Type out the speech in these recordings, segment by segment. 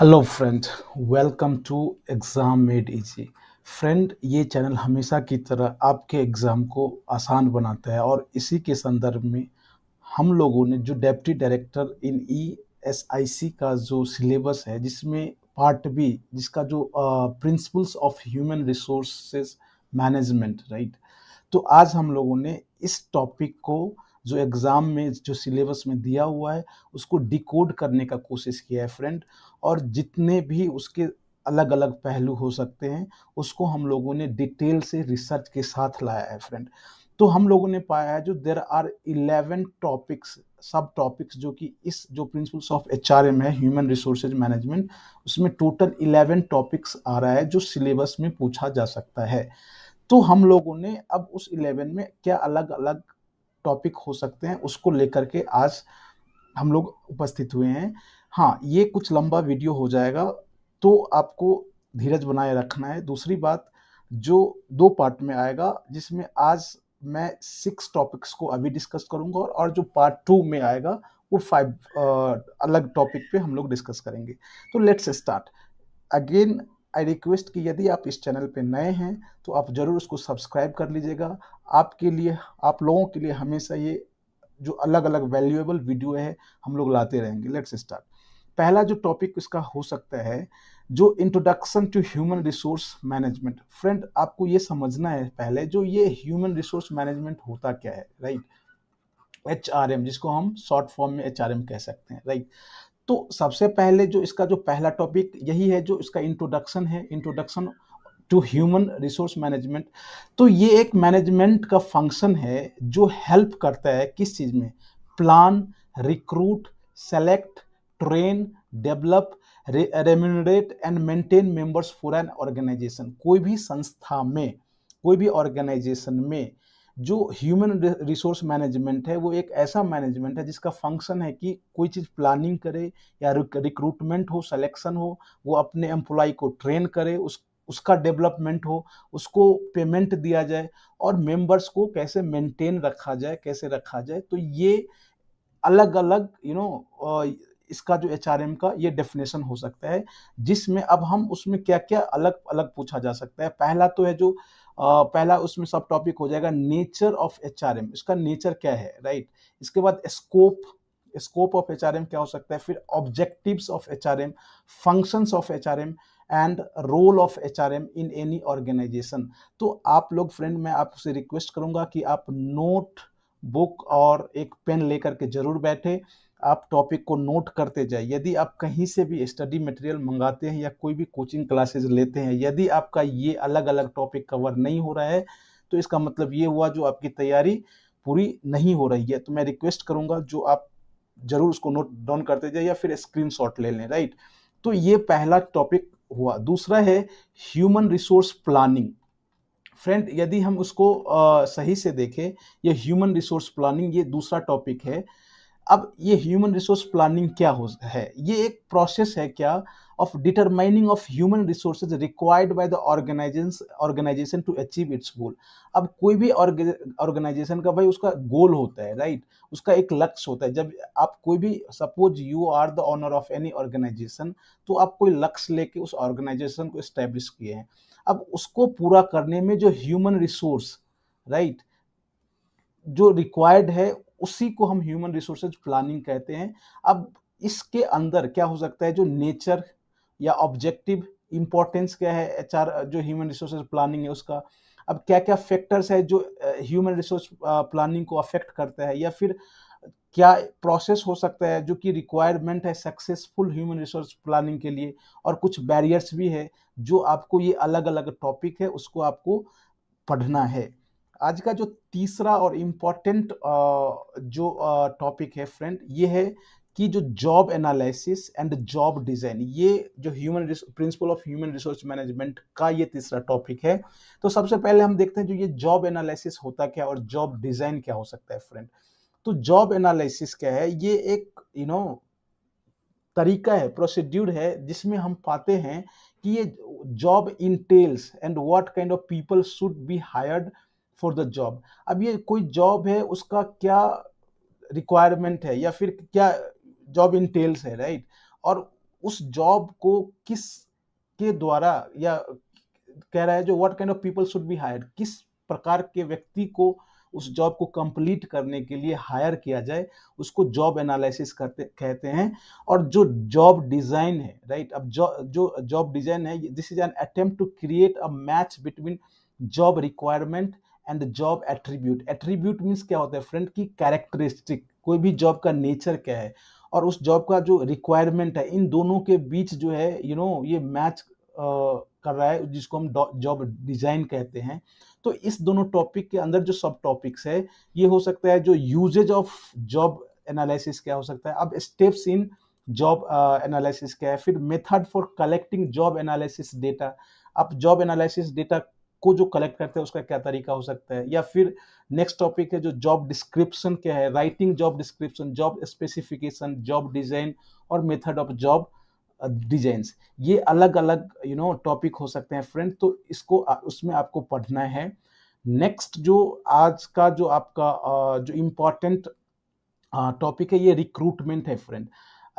Hello friend welcome to exam made easy friend ये channel हमेशा की तरह आपके एग्ज़ाम को आसान बनाता है और इसी के संदर्भ में हम लोगों ने जो deputy director in E S I C का जो सिलेबस है जिसमें पार्ट बी जिसका जो principles of human resources management right तो आज हम लोगों ने इस टॉपिक को जो एग्ज़ाम में जो सिलेबस में दिया हुआ है उसको डिकोड करने का कोशिश किया है फ्रेंड और जितने भी उसके अलग अलग पहलू हो सकते हैं उसको हम लोगों ने डिटेल से रिसर्च के साथ लाया है फ्रेंड तो हम लोगों ने पाया है जो देर आर इलेवन टॉपिक्स सब टॉपिक्स जो कि इस जो principles of H R M है ह्यूमन रिसोर्सेज मैनेजमेंट उसमें टोटल इलेवन टॉपिक्स आ रहा है जो सिलेबस में पूछा जा सकता है तो हम लोगों ने अब उस इलेवन में क्या अलग अलग टॉपिक हो सकते हैं उसको लेकर के आज हम लोग उपस्थित हुए हैं हाँ ये कुछ लंबा वीडियो हो जाएगा तो आपको धीरज बनाए रखना है दूसरी बात जो दो पार्ट में आएगा जिसमें आज मैं सिक्स टॉपिक्स को अभी डिस्कस करूंगा और जो पार्ट टू में आएगा वो फाइव अलग टॉपिक पे हम लोग डिस्कस करेंगे तो let's start again I request कि यदि आप इस चैनल पे नए हैं तो आप ज़रूर उसको सब्सक्राइब कर लीजिएगा आपके लिए आप लोगों के लिए हमेशा ये जो अलग अलग वैल्यूएबल वीडियो है हम लोग लाते रहेंगे लेट्स स्टार्ट पहला जो टॉपिक इसका हो सकता है जो introduction to human resource management friend आपको ये समझना है पहले जो ये ह्यूमन रिसोर्स मैनेजमेंट होता क्या है राइट right? एच जिसको हम शॉर्ट फॉर्म में एच कह सकते हैं राइट right? तो सबसे पहले जो इसका जो पहला टॉपिक यही है जो इसका इंट्रोडक्शन है introduction to human resource management तो ये एक मैनेजमेंट का फंक्शन है जो हेल्प करता है किस चीज़ में plan recruit select train develop remunerate and maintain members for an organization कोई भी संस्था में कोई भी ऑर्गेनाइजेशन में जो ह्यूमन रिसोर्स मैनेजमेंट है वो एक ऐसा मैनेजमेंट है जिसका फंक्शन है कि कोई चीज़ प्लानिंग करे या रिक्रूटमेंट हो सिलेक्शन हो वो अपने एम्प्लॉय को ट्रेन करे उस उसका डेवलपमेंट हो उसको पेमेंट दिया जाए और मेंबर्स को कैसे मेंटेन रखा जाए कैसे रखा जाए तो ये अलग अलग यू you नो know, इसका जो एच का ये डेफिनेशन हो सकता है जिसमें अब हम उसमें क्या क्या अलग अलग पूछा जा सकता है पहला तो है जो पहला उसमें सब टॉपिक हो जाएगा nature of H R M इसका नेचर क्या है राइट right? इसके बाद scope scope of H R M क्या हो सकता है फिर objectives of H R M functions of H R M and role of H R M in any organization तो आप लोग फ्रेंड मैं आपसे रिक्वेस्ट करूंगा कि आप नोट बुक और एक पेन लेकर के जरूर बैठे आप टॉपिक को नोट करते जाए यदि आप कहीं से भी स्टडी मटेरियल मंगाते हैं या कोई भी कोचिंग क्लासेस लेते हैं यदि आपका ये अलग अलग टॉपिक कवर नहीं हो रहा है तो इसका मतलब ये हुआ जो आपकी तैयारी पूरी नहीं हो रही है तो मैं रिक्वेस्ट करूँगा जो आप जरूर उसको नोट डाउन करते जाए या फिर स्क्रीन ले लें राइट तो ये पहला टॉपिक हुआ दूसरा है ह्यूमन रिसोर्स प्लानिंग फ्रेंड यदि हम उसको आ, सही से देखें यह ह्यूमन रिसोर्स प्लानिंग ये दूसरा टॉपिक है अब ये ह्यूमन रिसोर्स प्लानिंग क्या हो है ये एक प्रोसेस है क्या of determining of human resources required by the organization to achieve its goal अब कोई भी ऑर्गेनाइजेशन का भाई उसका गोल होता है राइट उसका एक लक्ष्य होता है जब आप कोई भी suppose you are the owner of any organization तो आप कोई लक्ष्य लेके उस ऑर्गेनाइजेशन को इस्टेब्लिश किए हैं अब उसको पूरा करने में जो ह्यूमन रिसोर्स राइट जो रिक्वायर्ड है उसी को हम ह्यूमन रिसोर्सेज प्लानिंग कहते हैं अब इसके अंदर क्या हो सकता है जो नेचर या ऑब्जेक्टिव इम्पोर्टेंस क्या है एच जो ह्यूमन रिसोर्स प्लानिंग है उसका अब क्या क्या फैक्टर्स है जो ह्यूमन रिसोर्स प्लानिंग को अफेक्ट करता है या फिर क्या प्रोसेस हो सकता है जो कि रिक्वायरमेंट है सक्सेसफुल ह्यूमन रिसोर्स प्लानिंग के लिए और कुछ बैरियर्स भी है जो आपको ये अलग अलग टॉपिक है उसको आपको पढ़ना है आज का जो तीसरा और इम्पोर्टेंट जो टॉपिक है फ्रेंड ये है कि जो job analysis and job design ये जो human principle of human resource management का ये तीसरा टॉपिक है तो सबसे पहले हम देखते हैं जो ये जॉब एनालिसिस होता क्या और जॉब डिज़ाइन क्या हो सकता है फ्रेंड तो जॉब एनालिसिस क्या है ये एक यू you नो know, तरीका है प्रोसीड्यूर है जिसमें हम पाते हैं कि ये job entails and what kind of people should be hired for the job अब ये कोई जॉब है उसका क्या रिक्वायरमेंट है या फिर क्या जॉब इन टेल्स है राइट और उस जॉब को किस के द्वारा या कह रहा है जो what kind of people should be hire किस प्रकार के व्यक्ति को उस जॉब को कंप्लीट करने के लिए हायर किया जाए उसको जॉब एनालिसिस करते कहते हैं और जो जॉब डिज़ाइन है राइट अब जॉब जो जॉब डिज़ाइन है this is an attempt to create a match between job requirement and job attribute attribute means क्या होता है फ्रेंड की कैरेक्टरिस्टिक कोई भी जॉब का नेचर क्या है और उस जॉब का जो रिक्वायरमेंट है इन दोनों के बीच जो है यू you नो know, ये मैच कर रहा है जिसको हम जॉब डिजाइन कहते हैं तो इस दोनों टॉपिक के अंदर जो सब टॉपिक्स है ये हो सकता है जो यूजेज ऑफ जॉब एनालिसिस क्या हो सकता है अब स्टेप्स इन जॉब एनालिसिस क्या है फिर method for collecting job analysis data अब जॉब एनालिसिस डेटा को जो कलेक्ट करते हैं उसका क्या तरीका हो सकता है या फिर नेक्स्ट टॉपिक है जो जॉब डिस्क्रिप्शन क्या है writing job description job specification job design और मेथड ऑफ जॉब डिजाइंस ये अलग अलग यू नो टॉपिक हो सकते हैं फ्रेंड तो इसको उसमें आपको पढ़ना है नेक्स्ट जो आज का जो आपका uh, जो इम्पोर्टेंट टॉपिक uh, है ये रिक्रूटमेंट है friend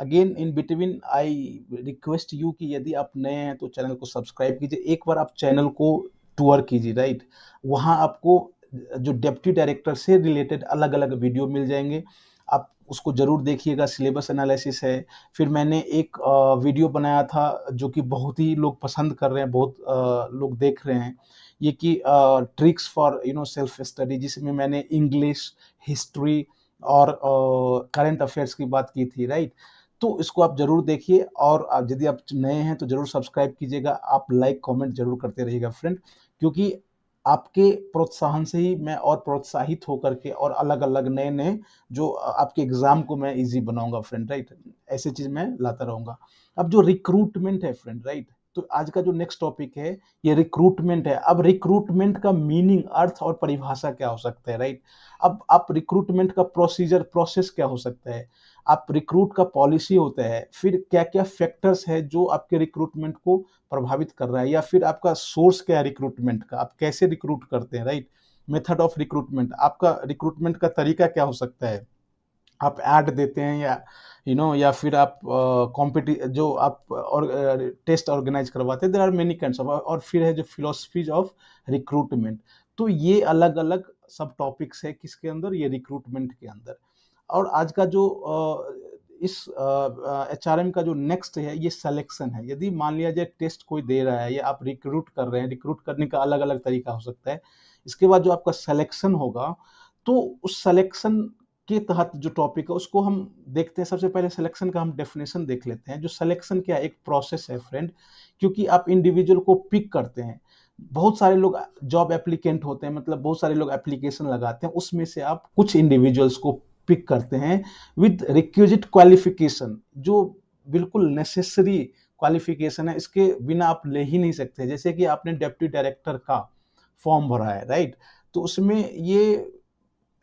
again in between I request you कि यदि आप नए हैं तो चैनल को सब्सक्राइब कीजिए एक बार आप चैनल को टूर कीजिए राइट वहाँ आपको जो डेप्टी डायरेक्टर से रिलेटेड अलग अलग वीडियो मिल जाएंगे आप उसको ज़रूर देखिएगा सिलेबस एनालिसिस है फिर मैंने एक वीडियो बनाया था जो कि बहुत ही लोग पसंद कर रहे हैं बहुत लोग देख रहे हैं ये कि tricks for you know self study जिसमें मैंने इंग्लिश हिस्ट्री और करंट अफेयर्स की बात की थी राइट तो इसको आप ज़रूर देखिए और यदि आप नए हैं तो ज़रूर सब्सक्राइब कीजिएगा आप लाइक कमेंट ज़रूर करते रहिएगा फ्रेंड क्योंकि आपके प्रोत्साहन से ही मैं और प्रोत्साहित होकर के और अलग अलग नए नए जो आपके एग्ज़ाम को मैं इजी बनाऊंगा फ्रेंड राइट ऐसी चीज़ मैं लाता रहूंगा अब जो रिक्रूटमेंट है फ्रेंड राइट तो आज का जो नेक्स्ट टॉपिक है ये रिक्रूटमेंट है अब रिक्रूटमेंट का मीनिंग अर्थ और परिभाषा क्या हो सकता है राइट अब आप रिक्रूटमेंट का प्रोसीजर प्रोसेस क्या हो सकता है आप रिक्रूट का पॉलिसी होता है फिर क्या क्या फैक्टर्स है जो आपके रिक्रूटमेंट को प्रभावित कर रहा है या फिर आपका सोर्स क्या है रिक्रूटमेंट का आप कैसे रिक्रूट करते हैं राइट मेथड ऑफ रिक्रूटमेंट आपका रिक्रूटमेंट का तरीका क्या हो सकता है आप ऐड देते हैं या यू you नो know, या फिर आप कॉम्पिटि uh, जो आप और टेस्ट ऑर्गेनाइज करवाते हैं there are many kind of और फिर है जो फिलोसफीज ऑफ रिक्रूटमेंट तो ये अलग अलग सब टॉपिक्स है किसके अंदर ये रिक्रूटमेंट के अंदर और आज का जो इस एच आर एम का जो नेक्स्ट है ये सिलेक्शन है यदि मान लिया जाए टेस्ट कोई दे रहा है या आप रिक्रूट कर रहे हैं रिक्रूट करने का अलग अलग तरीका हो सकता है इसके बाद जो आपका सेलेक्शन होगा तो उस सेलेक्शन के तहत जो टॉपिक है उसको हम देखते हैं सबसे पहले सिलेक्शन का हम डेफिनेशन देख लेते हैं जो सिलेक्शन क्या एक प्रोसेस है फ्रेंड क्योंकि आप इंडिविजुअल को पिक करते हैं बहुत सारे लोग जॉब एप्लीकेंट होते हैं मतलब बहुत सारे लोग एप्लीकेशन लगाते हैं उसमें से आप कुछ इंडिविजुअल्स को पिक करते हैं विद रिक्विजिट क्वालिफिकेशन जो बिल्कुल नेसेसरी क्वालिफिकेशन है इसके बिना आप ले ही नहीं सकते जैसे कि आपने डेप्टी डायरेक्टर का फॉर्म भरा है राइट तो उसमें ये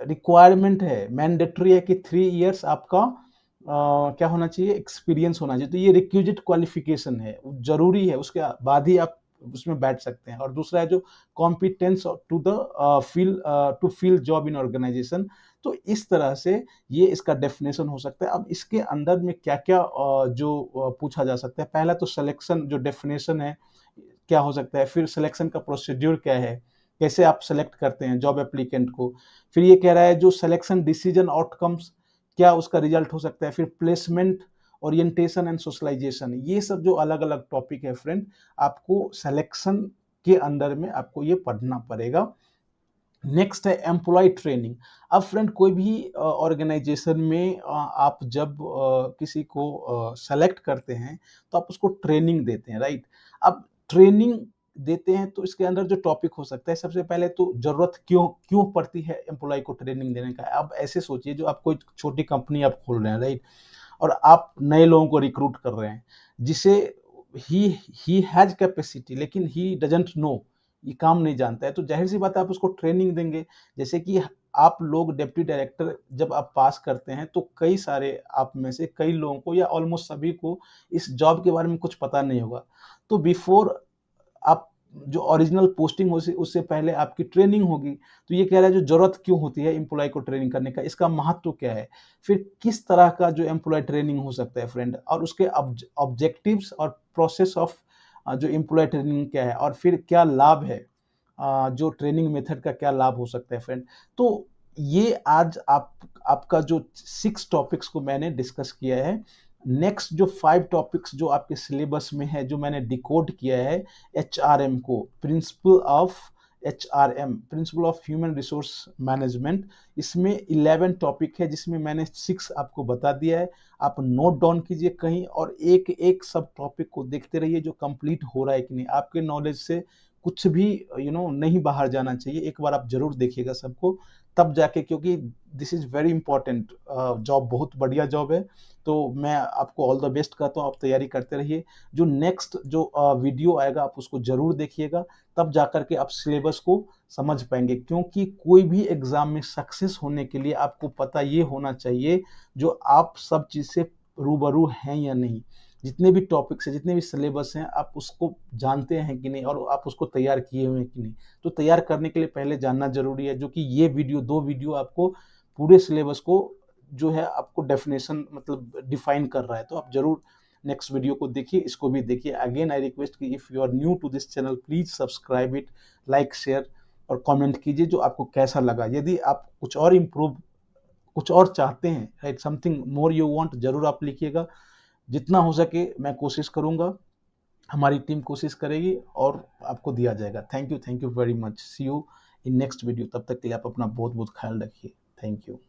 रिक्वायरमेंट है मैंडेटरी है कि थ्री इयर्स आपका आ, क्या होना चाहिए एक्सपीरियंस होना चाहिए तो ये रिक्विजिट क्वालिफिकेशन है जरूरी है उसके बाद ही आप उसमें बैठ सकते हैं और दूसरा है जो competence to the fill to fill job in organization तो इस तरह से ये इसका डेफिनेशन हो सकता है अब इसके अंदर में क्या क्या uh, जो uh, पूछा जा सकता है पहला तो सिलेक्शन जो डेफिनेशन है क्या हो सकता है फिर सिलेक्शन का प्रोसीड्यूर क्या है कैसे आप सेलेक्ट करते हैं जॉब एप्लीकेंट को फिर ये कह रहा है जो सिलेक्शन डिसीजन आउटकम्स क्या उसका रिजल्ट हो सकता है फिर प्लेसमेंट ओरिएंटेशन एंड सोशलाइजेशन ये सब जो अलग अलग टॉपिक है फ्रेंड आपको सेलेक्शन के अंदर में आपको ये पढ़ना पड़ेगा नेक्स्ट है एम्प्लॉय ट्रेनिंग अब फ्रेंड कोई भी ऑर्गेनाइजेशन में आप जब किसी को सेलेक्ट करते हैं तो आप उसको ट्रेनिंग देते हैं राइट अब ट्रेनिंग देते हैं तो इसके अंदर जो टॉपिक हो सकता है सबसे पहले तो जरूरत क्यों क्यों पड़ती है एम्प्लॉय को ट्रेनिंग देने का अब ऐसे सोचिए जो आप कोई छोटी कंपनी आप खोल रहे हैं राइट और आप नए लोगों को रिक्रूट कर रहे हैं जिसे ही ही हैज कैपेसिटी लेकिन ही डजेंट नो ये काम नहीं जानता है तो जाहिर सी बात है आप उसको ट्रेनिंग देंगे जैसे कि आप लोग डिप्टी डायरेक्टर जब आप पास करते हैं तो कई सारे आप में से कई लोगों को या ऑलमोस्ट सभी को इस जॉब के बारे में कुछ पता नहीं होगा तो बिफोर जो ओरिजिनल पोस्टिंग हो उससे पहले आपकी ट्रेनिंग होगी तो ये कह रहा है जो जरूरत क्यों होती है एम्प्लॉय को ट्रेनिंग करने का इसका महत्व क्या है फिर किस तरह का जो एम्प्लॉय ट्रेनिंग हो सकता है फ्रेंड और उसके ऑब्जेक्टिव्स और प्रोसेस ऑफ जो एम्प्लॉय ट्रेनिंग क्या है और फिर क्या लाभ है जो ट्रेनिंग मेथड का क्या लाभ हो सकता है फ्रेंड तो ये आज आप आपका जो सिक्स टॉपिक्स को मैंने डिस्कस किया है नेक्स्ट जो फाइव टॉपिक्स जो आपके सिलेबस में है जो मैंने डिकोड किया है एच को principle of H R M principle of human resource management इसमें इलेवन टॉपिक है जिसमें मैंने सिक्स आपको बता दिया है आप नोट डाउन कीजिए कहीं और एक एक सब टॉपिक को देखते रहिए जो कंप्लीट हो रहा है कि नहीं आपके नॉलेज से कुछ भी यू you नो know, नहीं बाहर जाना चाहिए एक बार आप जरूर देखिएगा सबको तब जाके क्योंकि this is very important job बहुत बढ़िया जॉब है तो मैं आपको ऑल द बेस्ट कहता हूँ आप तैयारी करते रहिए जो नेक्स्ट जो वीडियो uh, आएगा आप उसको जरूर देखिएगा तब जा के आप सिलेबस को समझ पाएंगे क्योंकि कोई भी एग्ज़ाम में सक्सेस होने के लिए आपको पता ये होना चाहिए जो आप सब चीज़ से रूबरू हैं या नहीं जितने भी टॉपिक्स हैं जितने भी सिलेबस हैं आप उसको जानते हैं कि नहीं और आप उसको तैयार किए हुए हैं कि नहीं तो तैयार करने के लिए पहले जानना जरूरी है जो कि ये वीडियो दो वीडियो आपको पूरे सिलेबस को जो है आपको डेफिनेशन मतलब डिफाइन कर रहा है तो आप जरूर नेक्स्ट वीडियो को देखिए इसको भी देखिए अगेन आई रिक्वेस्ट कि if you are new to this channel please subscribe it like share और कमेंट कीजिए जो आपको कैसा लगा यदि आप कुछ और इम्प्रूव कुछ और चाहते हैं right something more you want जरूर आप लिखिएगा जितना हो सके मैं कोशिश करूँगा हमारी टीम कोशिश करेगी और आपको दिया जाएगा thank you thank you very much see you in next video तब तक के लिए आप अपना बहुत बहुत ख्याल रखिए थैंक यू